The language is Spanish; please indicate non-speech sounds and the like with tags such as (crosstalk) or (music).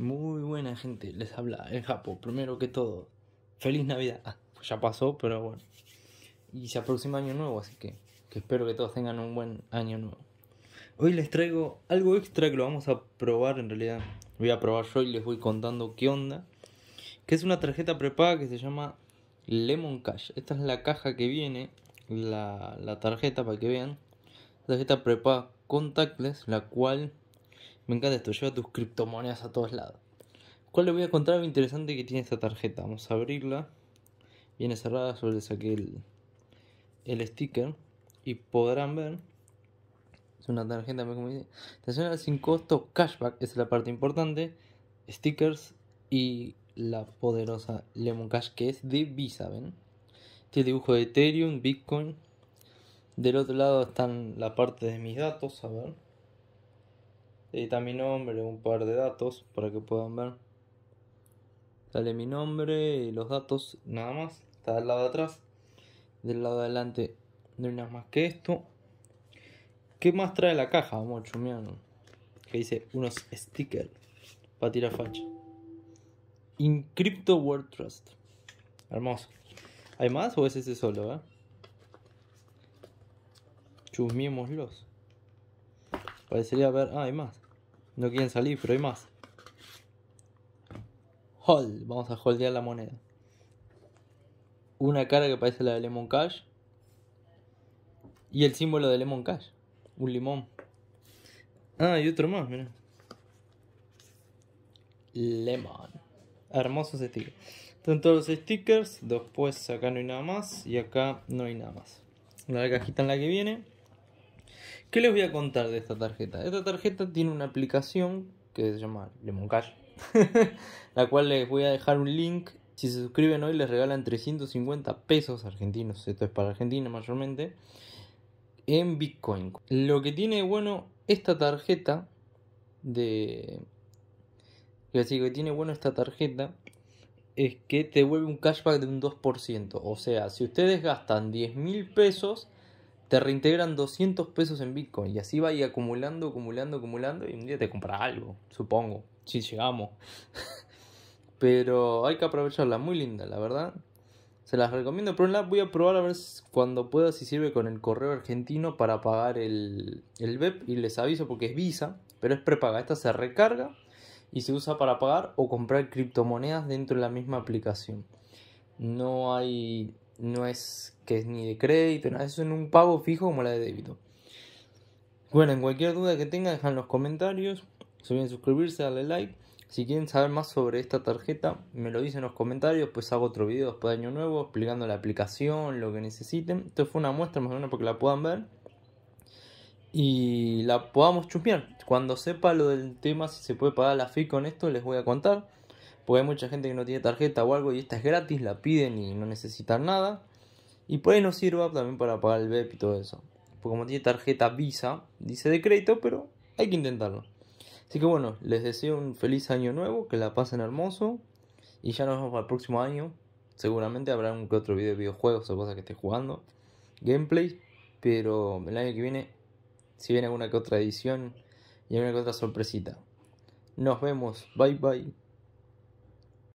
Muy buena gente, les habla el Japo. Primero que todo, feliz Navidad. Ah, pues ya pasó, pero bueno. Y se aproxima Año Nuevo, así que, espero que todos tengan un buen Año Nuevo. Hoy les traigo algo extra que lo vamos a probar en realidad. Voy a probar yo y les voy contando qué onda. Que es una tarjeta prepaga que se llama Lemon Cash. Esta es la caja que viene, la, tarjeta para que vean. Tarjeta prepaga contactless, la cual me encanta esto, lleva tus criptomonedas a todos lados. ¿Cuál le voy a contar lo interesante que tiene esta tarjeta? Vamos a abrirla. Viene cerrada, solo le saqué el, el sticker. Y podrán ver. Es una tarjeta, como dice. Estacional sin costo, cashback, esa es la parte importante. Stickers y la poderosa Lemon Cash que es de Visa, ¿ven? Tiene dibujo de Ethereum, Bitcoin. Del otro lado están la parte de mis datos, a ver edita mi nombre, un par de datos para que puedan ver. Sale mi nombre y los datos nada más. Está al lado de atrás. Del lado de adelante no hay nada más que esto. ¿Qué más trae la caja, a chumearlo. Que dice unos stickers para tirar facha. InCrypto World Trust. Hermoso. ¿Hay más o es ese solo, eh? Parecería haber. Ah, hay más. No quieren salir, pero hay más. Hold. Vamos a holdear la moneda. Una cara que parece la de Lemon Cash. Y el símbolo de Lemon Cash. Un limón. Ah, y otro más, mira. Lemon. Hermosos stickers. Están todos los stickers. Después acá no hay nada más. Y acá no hay nada más. La cajita en la que viene. ¿Qué les voy a contar de esta tarjeta? Esta tarjeta tiene una aplicación que se llama Lemon Cash, (laughs) la cual les voy a dejar un link. Si se suscriben hoy les regalan 350 pesos argentinos, esto es para Argentina mayormente, en Bitcoin. Lo que tiene bueno esta tarjeta de... Así que tiene bueno esta tarjeta es que te vuelve un cashback de un 2%. O sea, si ustedes gastan 10 mil pesos, te reintegran 200 pesos en Bitcoin y así va y acumulando, acumulando, acumulando y un día te compra algo, supongo, si llegamos. (laughs) Pero hay que aprovecharla, muy linda, la verdad. Se las recomiendo, pero la voy a probar a ver cuando pueda si sirve con el correo argentino para pagar el, el BEP y les aviso porque es Visa, pero es prepaga, esta se recarga y se usa para pagar o comprar criptomonedas dentro de la misma aplicación. No hay no es que es ni de crédito, nada, es un pago fijo como la de débito. Bueno, en cualquier duda que tengan, dejan los comentarios. Si quieren suscribirse, darle like. Si quieren saber más sobre esta tarjeta, me lo dicen en los comentarios, pues hago otro video después de Año Nuevo explicando la aplicación, lo que necesiten. Esto fue una muestra más o menos para que la puedan ver y la podamos chupear. Cuando sepa lo del tema, si se puede pagar la FI con esto, les voy a contar. Porque hay mucha gente que no tiene tarjeta o algo y esta es gratis, la piden y no necesitan nada. Y por ahí nos sirva también para pagar el BEP y todo eso. Porque como tiene tarjeta Visa, dice de crédito, pero hay que intentarlo. Así que bueno, les deseo un feliz año nuevo, que la pasen hermoso. Y ya nos vemos para el próximo año. Seguramente habrá un que otro video de videojuegos o cosas que esté jugando. Gameplay. Pero el año que viene, si viene alguna que otra edición y alguna que otra sorpresita. Nos vemos. Bye bye.